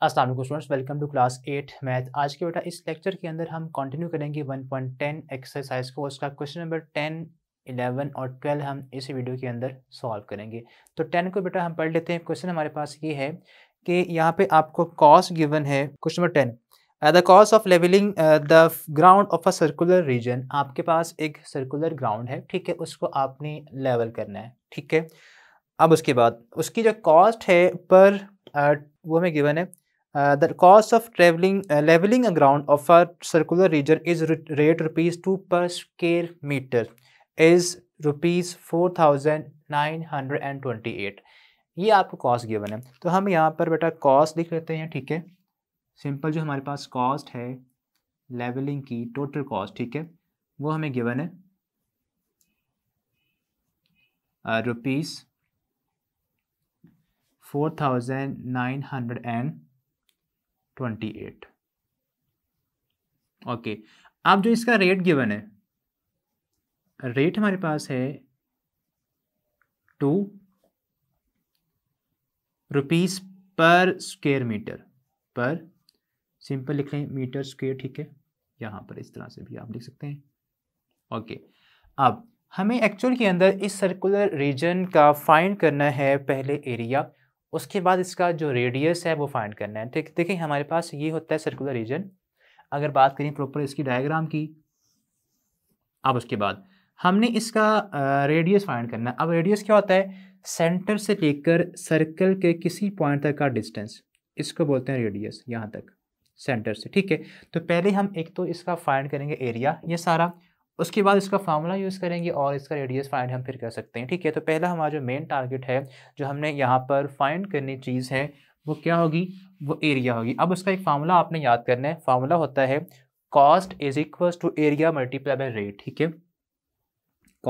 Aslam students welcome to class eight math आज के बेटा इस लेक्चर के अंदर हम कंटिन्यू करेंगे 1.10 एक्सरसाइज को उसका क्वेश्चन नंबर 10, 11 और 12 हम इस वीडियो के अंदर सॉल्व करेंगे तो 10 को बेटा हम पढ़ लेते हैं क्वेश्चन हमारे पास ये है कि यहाँ पे आपको कॉस गिवन है question number 10 the cost of levelling the ground of a circular region आपके पास एक सर्कुलर ग्राउंड है ठीक है उसको आपने लेवल करना है ठीक है अब उसके बाद उसकी जो कॉस्ट है पर uh, वो हमें गिवन है the cost of travelling levelling a ground of a circular region is rate rupees two per square metre is rupees four thousand nine hundred and twenty eight ये आपको कॉस्ट गिवन है तो हम यहाँ पर बेटा कॉस्ट लिख लेते हैं ठीक है सिंपल जो हमारे पास कॉस्ट है लेवलिंग की टोटल कॉस्ट ठीक है वो हमें गिवन है rupees four thousand nine hundred and twenty eight okay अब जो इसका रेट गिवन है रेट हमारे पास है two rupees per square metre पर सिंपल लिख लें मीटर स्क्वेयर ठीक है यहाँ पर इस तरह से भी आप लिख सकते हैं ओके अब हमें एक्चुअल के अंदर इस सर्कुलर रीजन का फाइंड करना है पहले एरिया उसके बाद इसका जो रेडियस है वो फाइंड करना है ठीक देखिए हमारे पास ये होता है सर्कुलर रीजन अगर बात करें प्रॉपर इसकी डायग्राम की अब उसके बाद हमने इसका रेडियस फाइंड करना है अब रेडियस क्या होता है सेंटर से लेकर सर्कल के किसी पॉइंट तक का डिस्टेंस इसको बोलते हैं रेडियस यहाँ तक सेंटर से ठीक है तो पहले हम एक तो इसका फाइंड करेंगे एरिया ये सारा उसके बाद इसका फार्मूला यूज़ करेंगे और इसका रेडियस फाइंड हम फिर कर सकते हैं ठीक है तो पहला हमारा जो मेन टारगेट है जो हमने यहाँ पर फाइंड करनी चीज़ है वो क्या होगी वो एरिया होगी अब उसका एक फार्मूला आपने याद करना है फार्मूला होता है cost is equal to area multiply by rate ठीक है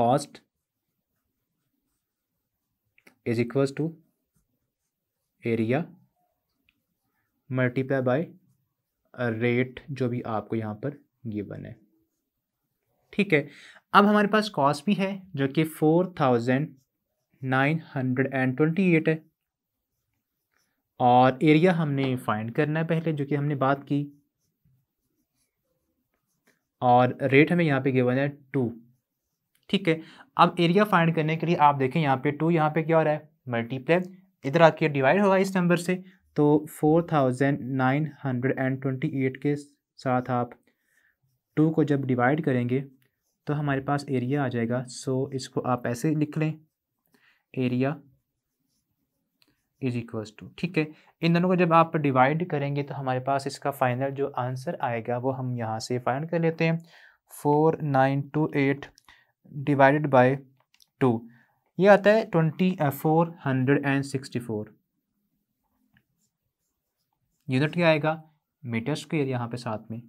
cost is equal to area multiply by rate जो भी आपको यहाँ पर गिवन है ठीक है अब हमारे पास कॉस्ट भी है जो कि four thousand nine hundred and twenty eight है और एरिया हमने फाइंड करना है पहले जो कि हमने बात की और रेट हमें यहाँ पे गिवन है टू ठीक है अब एरिया फाइंड करने के लिए आप देखें यहाँ पे टू यहाँ पे क्या हो रहा है मल्टीप्लाई इधर आके डिवाइड होगा इस नंबर से तो four thousand nine hundred and twenty eight के साथ आप टू को जब डिवाइड करेंगे तो हमारे पास एरिया आ जाएगा सो इसको आप ऐसे लिख लें एरिया इज इक्वल्स टू ठीक है इन दोनों को जब आप डिवाइड करेंगे तो हमारे पास इसका फाइनल जो आंसर आएगा वो हम यहाँ से फाइंड कर लेते हैं four nine two eight divided by two ये आता है twenty four hundred and sixty four unit क्या आएगा मीटर स्क्वेयर यहाँ पे साथ में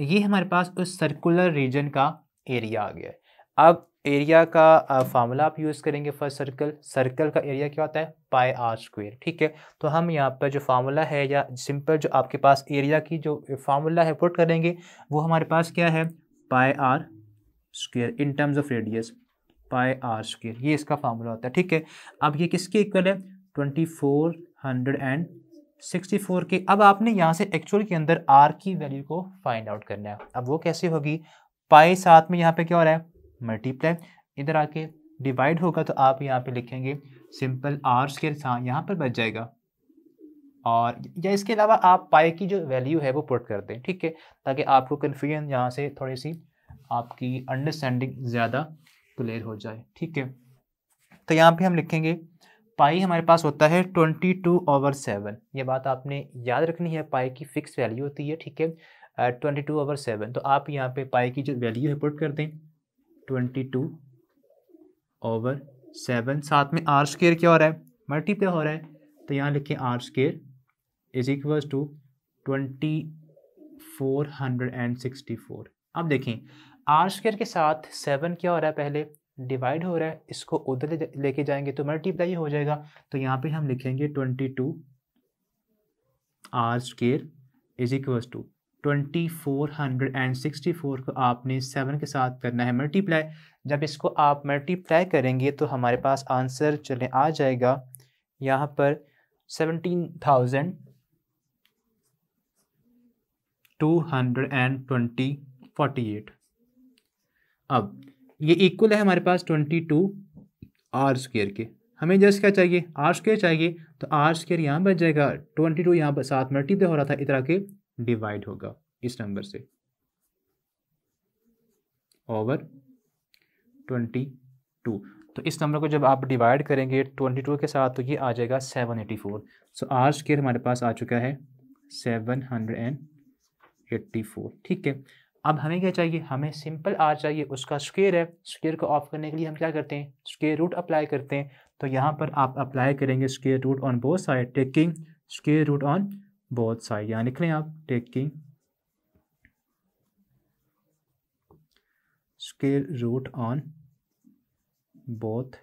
ये हमारे पास उस सर्कुलर रीजन का एरिया आ गया है अब एरिया का फार्मूला आप यूज़ करेंगे फर्स्ट सर्कल सर्कल का एरिया क्या होता है पाए आर स्क्वेयर ठीक है तो हम यहाँ पर जो फार्मूला है या सिंपल जो आपके पास एरिया की जो फार्मूला है पुट करेंगे वो हमारे पास क्या है pi r square in terms of radius pi r square ये इसका फार्मूला होता है ठीक है अब ये किसके इक्वल है ट्वेंटी फोर हंड्रेड एंड 64 के अब आपने यहाँ से एक्चुअल के अंदर आर की वैल्यू को फाइंड आउट करना है अब वो कैसे होगी पाई साथ में यहाँ पे क्या हो रहा है मल्टीप्लाई इधर आके डिवाइड होगा तो आप यहाँ पे लिखेंगे सिंपल आर स्केर था यहाँ पर बच जाएगा और या इसके अलावा आप पाई की जो वैल्यू है वो पुट कर दें ठीक है ताकि आपको कन्फ्यूजन यहाँ से थोड़ी सी आपकी अंडरस्टैंडिंग ज़्यादा क्लियर हो जाए ठीक है तो यहाँ पे हम लिखेंगे पाई हमारे पास होता है ट्वेंटी टू ओवर सेवन ये बात आपने याद रखनी है पाई की फिक्स वैल्यू होती है ठीक है ट्वेंटी टू ओवर सेवन तो आप यहाँ पे पाई की जो वैल्यू है पुट कर दें ट्वेंटी टू ओवर सेवन साथ में आर स्केयर क्या हो रहा है मल्टीप्लाई हो रहा है तो यहाँ लिखें r square is equals to twenty four hundred and sixty four अब देखें आर स्केयर के साथ सेवन क्या हो रहा है पहले डिवाइड हो रहा है इसको उधर लेके जाएंगे तो मल्टीप्लाई हो जाएगा तो यहाँ पे हम लिखेंगे twenty two r square is equals to twenty four hundred and sixty four को आपने सेवन के साथ करना है मल्टीप्लाई जब इसको आप मल्टीप्लाई करेंगे तो हमारे पास आंसर चले आ जाएगा यहाँ पर seventeen thousand two hundred and twenty forty eight अब ये इक्वल है हमारे पास ट्वेंटी टू आर स्क्वेयर के हमें जस्ट क्या चाहिए आर स्क्वेयर चाहिए तो आर स्क्वेयर यहाँ बच जाएगा ट्वेंटी टू यहाँ पर साथ मल्टीप्लाई हो रहा था इतना के डिवाइड होगा इस नंबर से ओवर ट्वेंटी टू तो इस नंबर को जब आप डिवाइड करेंगे ट्वेंटी टू के साथ तो ये आ जाएगा seven eighty four so r square हमारे पास आ चुका है seven hundred and eighty four ठीक है अब हमें क्या चाहिए हमें सिंपल आर चाहिए उसका स्क्वेयर है स्क्वेयर को ऑफ करने के लिए हम क्या करते हैं स्क्वेयर रूट अप्लाई करते हैं तो यहाँ पर आप अप्लाई करेंगे square root on both side taking square root on both side यहाँ लिख लें आप taking square root on both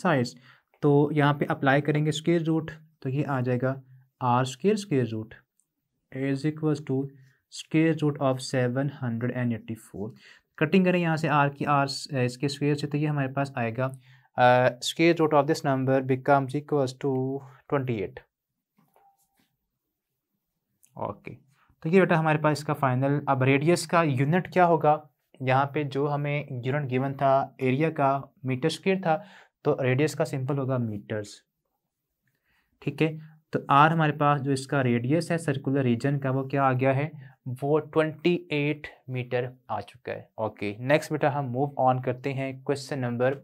sides तो यहाँ पे अप्लाई करेंगे स्केयर रूट तो ये आ जाएगा r square square root is equals to square root of seven hundred and eighty four cutting करें यहाँ से आर की आर uh, इसके स्क्वेयर से तो ये हमारे पास आएगा square root of this number becomes equals to twenty eight okay तो ये बेटा हमारे पास इसका फाइनल अब रेडियस का यूनिट क्या होगा यहाँ पे जो हमें यूनिट गिवन था एरिया का मीटर स्क्वेयर था तो रेडियस का सिंपल होगा मीटर्स ठीक है तो आर हमारे पास जो इसका रेडियस है सर्कुलर रीजन का वो क्या आ गया है वो 28 मीटर आ चुका है ओके नेक्स्ट बेटा हम मूव ऑन करते हैं क्वेश्चन नंबर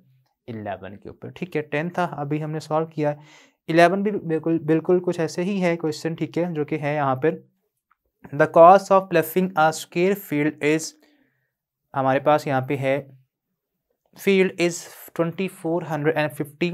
11 के ऊपर ठीक है टेन था अभी हमने सॉल्व किया है इलेवन भी बिल्कुल बिल्कुल कुछ ऐसे ही है क्वेश्चन ठीक है जो कि है यहाँ पर the cost of ploughing a square field is हमारे पास यहाँ पे है field is twenty four hundred and fifty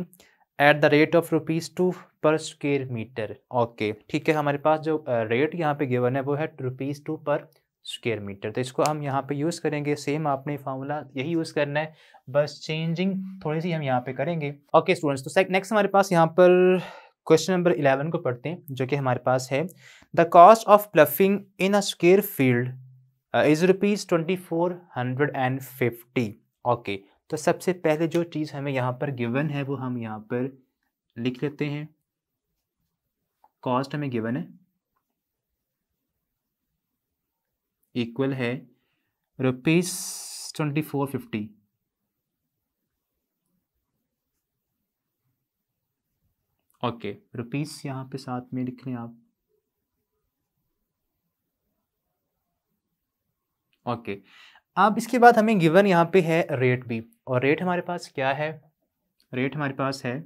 eight the rate of rupees two per square metre okay ठीक है हमारे पास जो रेट यहाँ पे गिवन है वो है rupees two per square metre तो इसको हम यहाँ पे यूज़ करेंगे सेम आपने फार्मूला यही यूज़ करना है बस चेंजिंग थोड़ी सी हम यहाँ पे करेंगे ओके स्टूडेंट्स तो नेक्स्ट हमारे पास यहाँ पर क्वेश्चन नंबर इलेवन को पढ़ते हैं जो कि हमारे पास है the cost of ploughing in a square field is rupees twenty four hundred and fifty okay तो सबसे पहले जो चीज़ हमें यहाँ पर गिवन है वो हम यहाँ पर लिख लेते हैं कॉस्ट हमें गिवन है इक्वल है rupees twenty four fifty okay rupees यहाँ पे साथ में लिख लें आप ओके okay. अब इसके बाद हमें गिवन यहाँ पे है रेट भी और रेट हमारे पास क्या है रेट हमारे पास है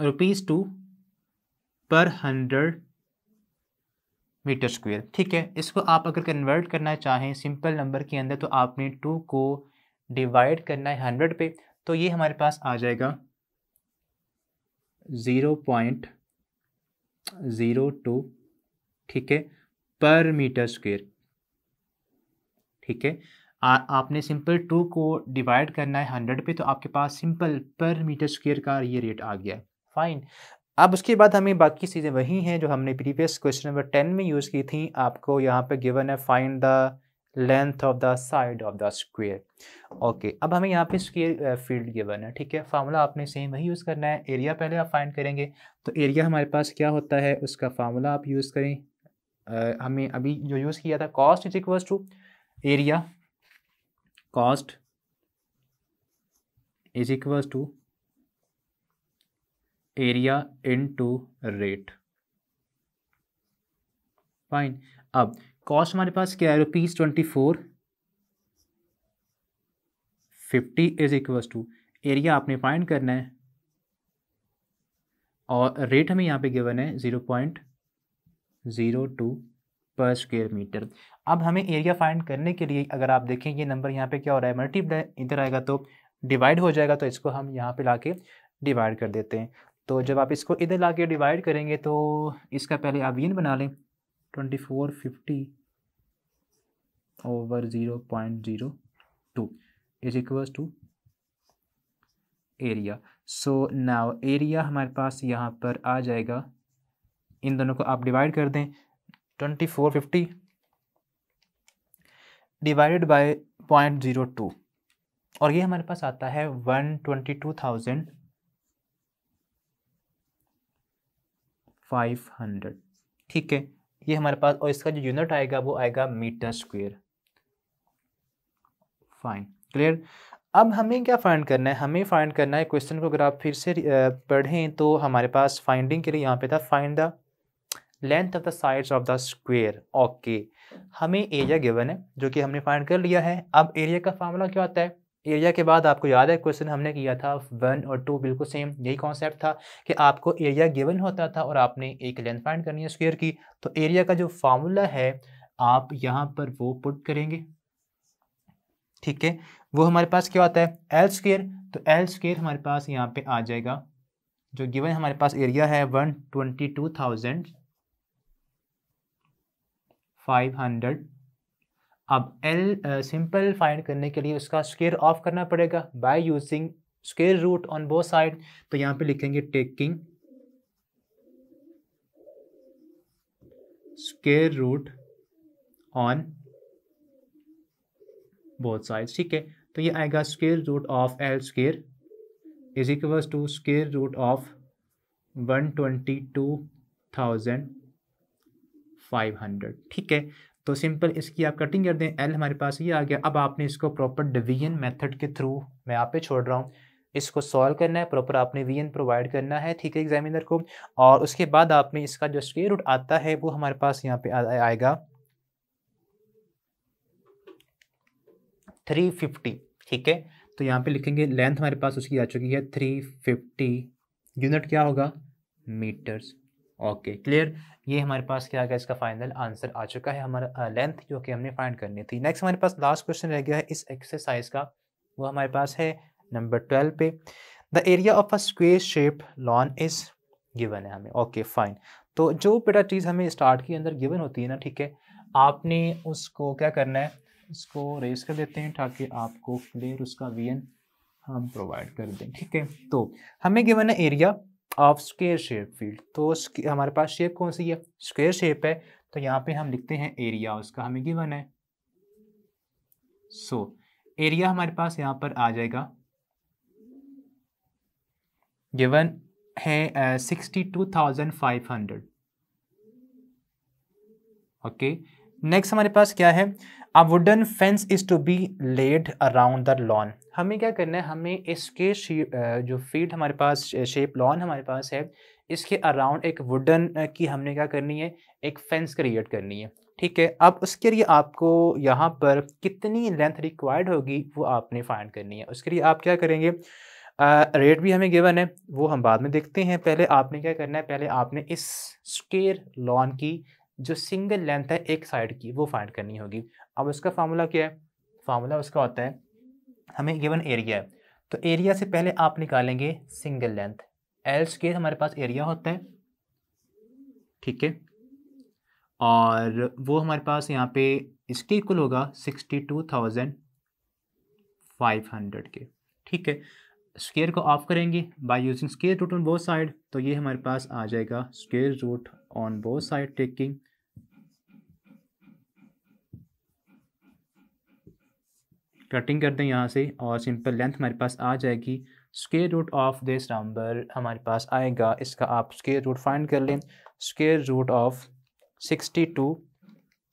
rupees two per hundred metre square ठीक है इसको आप अगर कन्वर्ट करना चाहें सिंपल नंबर के अंदर तो आपने टू को डिवाइड करना है हंड्रेड पे तो ये हमारे पास आ जाएगा ज़ीरो पॉइंट ज़ीरो टू ठीक है पर मीटर स्क्वेयर ठीक है आ, आपने सिंपल टू को डिवाइड करना है हंड्रेड पे तो आपके पास सिंपल पर मीटर स्क्वेयर का ये रेट आ गया फाइन अब उसके बाद हमें बाकी चीज़ें वही हैं जो हमने प्रीवियस क्वेश्चन नंबर टेन में यूज़ की थी आपको यहाँ पे गिवन है find the length of the side of the square okay अब हमें यहाँ पे स्क्वेयर फील्ड गिवन है ठीक है फार्मूला आपने सेम वही यूज़ करना है एरिया पहले आप फाइंड करेंगे तो एरिया हमारे पास क्या होता है उसका फार्मूला आप यूज़ करें हमें अभी जो यूज़ किया था cost is equal to area cost is equal to area into rate fine अब कॉस्ट हमारे पास क्या है rupees twenty four fifty is equal to area आपने फाइंड करना है और रेट हमें यहाँ पे गिवन है zero point zero two per square metre अब हमें एरिया फाइंड करने के लिए अगर आप देखें ये नंबर यहाँ पे क्या हो रहा है मल्टीप्लाई इधर आएगा तो डिवाइड हो जाएगा तो इसको हम यहाँ पे ला डिवाइड कर देते हैं तो जब आप इसको इधर ला डिवाइड करेंगे तो इसका पहले आप वीन बना लें twenty four fifty over zero point zero two is equals to area so now area हमारे पास यहाँ पर आ जाएगा इन दोनों को आप डिवाइड कर दें twenty four fifty divided by point zero two और ये हमारे पास आता है one twenty two thousand five hundred ठीक है ये हमारे पास और इसका जो यूनिट आएगा वो आएगा मीटर स्क्वेयर फाइन क्लियर अब हमें क्या फाइंड करना है हमें फाइंड करना है क्वेश्चन को अगर आप फिर से पढ़ें तो हमारे पास फाइंडिंग के लिए यहाँ पे था find the length of the sides of the square okay हमें एरिया गिवन है जो कि हमने फाइंड कर लिया है अब एरिया का फार्मूला क्या होता है एरिया के बाद आपको याद है क्वेश्चन हमने किया था वन और टू बिल्कुल सेम यही कॉन्सेप्ट था कि आपको एरिया गिवन होता था और आपने एक लेंथ फाइंड करनी है स्क्वेयर की तो एरिया का जो फार्मूला है आप यहाँ पर वो पुट करेंगे ठीक है वो हमारे पास क्या होता है एल स्क्र तो एल स्क्र हमारे पास यहाँ पे आ जाएगा जो गिवन हमारे पास एरिया है one twenty two thousand five hundred अब एल सिंपल फाइंड करने के लिए उसका स्केयर ऑफ करना पड़ेगा by using square root on both side तो यहाँ पे लिखेंगे taking square root on both side ठीक है तो ये आएगा square root of l square is equal to square root of one twenty two thousand five hundred ठीक है तो सिंपल इसकी आप कटिंग कर दें एल हमारे पास ये आ गया अब आपने इसको प्रॉपर डिवीजन मेथड के थ्रू मैं आप पे छोड़ रहा हूँ इसको सॉल्व करना है प्रॉपर आपने वी एन प्रोवाइड करना है ठीक है एग्जामिनर को और उसके बाद आपने इसका जो स्क्वेयर रूट आता है वो हमारे पास यहाँ पे आ, आएगा थ्री फिफ्टी ठीक है तो यहाँ पे लिखेंगे लेंथ हमारे पास उसकी आ चुकी है थ्री फिफ्टी यूनिट क्या होगा मीटर्स ओके क्लियर ये हमारे पास क्या आ गया इसका फाइनल आंसर आ चुका है हमारा लेंथ जो कि हमने फाइंड करनी थी नेक्स्ट हमारे पास लास्ट क्वेश्चन रह गया है इस एक्सरसाइज का वो हमारे पास है नंबर ट्वेल्व पे the area of a square shape lawn is given है हमें ओके okay, फाइन तो जो बेटा चीज़ हमें स्टार्ट के अंदर गिवन होती है ना ठीक है आपने उसको क्या करना है उसको रेस कर देते हैं ताकि आपको क्लियर उसका वी हम प्रोवाइड कर दें ठीक है तो हमें गिवन है area of square shape field तो हमारे पास शेप कौन सी है स्क्वेयर शेप है तो यहाँ पे हम लिखते हैं एरिया उसका हमें गिवन है सो so, एरिया हमारे पास यहाँ पर आ जाएगा गिवन है sixty two thousand five hundred okay next हमारे पास क्या है a wooden fence is to be laid around the lawn हमें क्या करना है हमें इसके जो फील्ड हमारे पास शेप लॉन हमारे पास है इसके अराउंड एक वुडन की हमने क्या करनी है एक फेंस क्रिएट करनी है ठीक है अब उसके लिए आपको यहाँ पर कितनी लेंथ रिक्वायर्ड होगी वो आपने फाइंड करनी है उसके लिए आप क्या करेंगे रेट भी हमें गिवन है वो हम बाद में देखते हैं पहले आपने क्या करना है पहले आपने इस स्केयर लॉन की जो सिंगल लेंथ है एक साइड की वो फाइंड करनी होगी अब उसका फार्मूला क्या है फार्मूला उसका होता है हमें गिवन एरिया है तो एरिया से पहले आप निकालेंगे सिंगल लेंथ एल के हमारे पास एरिया होता है ठीक है और वो हमारे पास यहाँ पे इसके इक्वल होगा sixty two thousand five hundred के ठीक है स्केयर को ऑफ करेंगे by using square root on both side तो ये हमारे पास आ जाएगा square root on both side taking cutting कर दें यहाँ से और सिंपल लेंथ हमारे पास आ जाएगी square root of this number हमारे पास आएगा इसका आप स्केयर रूट फाइंड कर लें square root of sixty two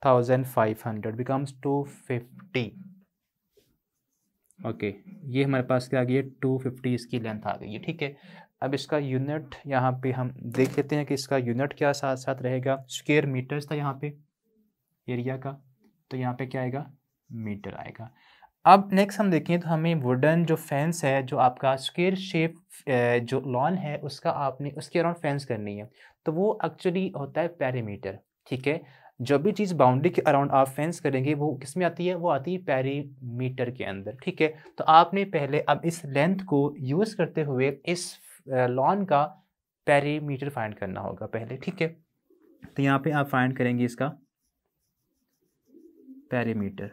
thousand five hundred becomes two fifty okay ये हमारे पास क्या आ गई है टू फिफ्टी इसकी लेंथ आ गई है ठीक है अब इसका यूनिट यहाँ पे हम देख लेते हैं कि इसका यूनिट क्या साथ साथ रहेगा स्केयर मीटर्स था यहाँ पे एरिया का तो यहाँ पे क्या आएगा मीटर आएगा अब नेक्स्ट हम देखें तो हमें वुडन जो फेंस है जो आपका स्क्वेयर शेप जो लॉन है उसका आपने उसके अराउंड फेंस करनी है तो वो एक्चुअली होता है पैरीमीटर ठीक है जो भी चीज़ बाउंड्री के अराउंड आप फेंस करेंगे वो किस में आती है वो आती है पैरीमीटर के अंदर ठीक है तो आपने पहले अब इस लेंथ को यूज़ करते हुए इस लॉन का पैरीमीटर फाइंड करना होगा पहले ठीक है तो यहाँ पे आप फाइंड करेंगे इसका पैरीमीटर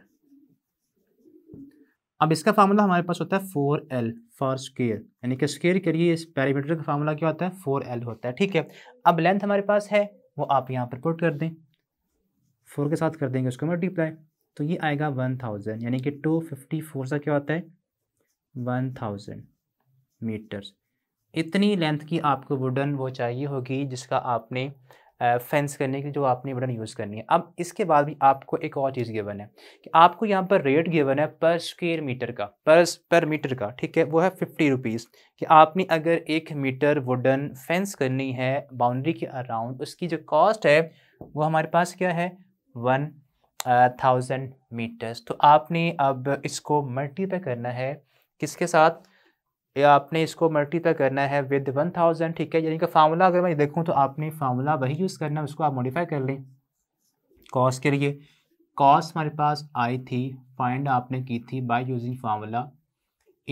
अब इसका फार्मूला हमारे पास होता है फोर एल फॉर स्केयर यानी कि स्केयर के लिए इस पैरामीटर का फार्मूला क्या होता है फोर एल होता है ठीक है अब लेंथ हमारे पास है वो आप यहाँ पर पुट कर दें फोर के साथ कर देंगे उसको मल्टीप्लाई तो ये आएगा वन थाउजेंड यानी कि टू फिफ्टी फोर सा क्या होता है वन थाउजेंड मीटर्स इतनी लेंथ की आपको वुडन वो चाहिए होगी जिसका आपने फेंस करने के लिए जो आपने बटन यूज़ करनी है अब इसके बाद भी आपको एक और चीज़ गिवन है कि आपको यहाँ पर रेट गिवन है पर स्क्वेयर मीटर का पर पर मीटर का ठीक है वो है फिफ्टी रुपीज़ कि आपने अगर एक मीटर वुडन फेंस करनी है बाउंड्री के अराउंड उसकी जो कॉस्ट है वो हमारे पास क्या है वन थाउजेंड मीटर्स तो आपने अब इसको मल्टीप्लाई करना है किसके साथ या आपने इसको मल्टीप्लाई करना है विद वन थाउजेंड ठीक है यानी कि फार्मूला अगर मैं देखूँ तो आपने फार्मूला वही यूज़ करना है उसको आप मॉडिफाई कर लें कॉस के लिए कॉस हमारे पास आई थी फाइंड आपने की थी बाई यूजिंग फार्मूला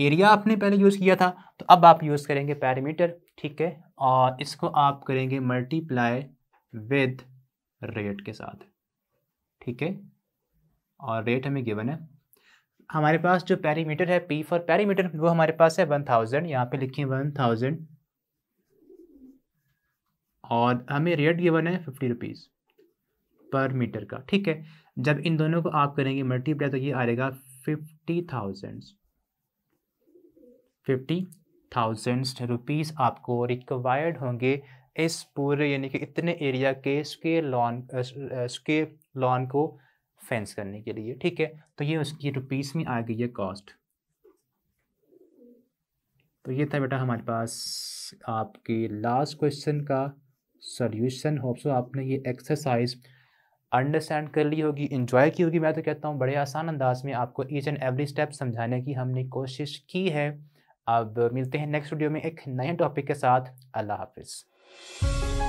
एरिया आपने पहले यूज़ किया था तो अब आप यूज़ करेंगे पैरामीटर ठीक है और इसको आप करेंगे मल्टीप्लाई विद रेट के साथ ठीक है और रेट हमें गिवन है हमारे पास जो पैरीमीटर है पी फॉर पैरीमीटर वो हमारे पास है वन थाउजेंड यहाँ पे लिखिए वन थाउजेंड और हमें रेट गिवन है फिफ्टी रुपीज़ पर मीटर का ठीक है जब इन दोनों को आप करेंगे मल्टीप्लाई तो ये आएगा fifty thousand fifty thousands rupees आपको रिक्वायर्ड होंगे इस पूरे यानी कि इतने एरिया के स्केयर लॉन स्केयर लॉन को फेंस करने के लिए ठीक है तो ये उसकी रुपीस में आ गई है कॉस्ट तो ये था बेटा हमारे पास आपके लास्ट क्वेश्चन का सॉल्यूशन होप्सो आपने ये एक्सरसाइज अंडरस्टैंड कर ली होगी इन्जॉय की होगी मैं तो कहता हूँ बड़े आसान अंदाज में आपको ईच एंड एवरी स्टेप समझाने की हमने कोशिश की है अब मिलते हैं नेक्स्ट वीडियो में एक नए टॉपिक के साथ अल्लाह हाफिज़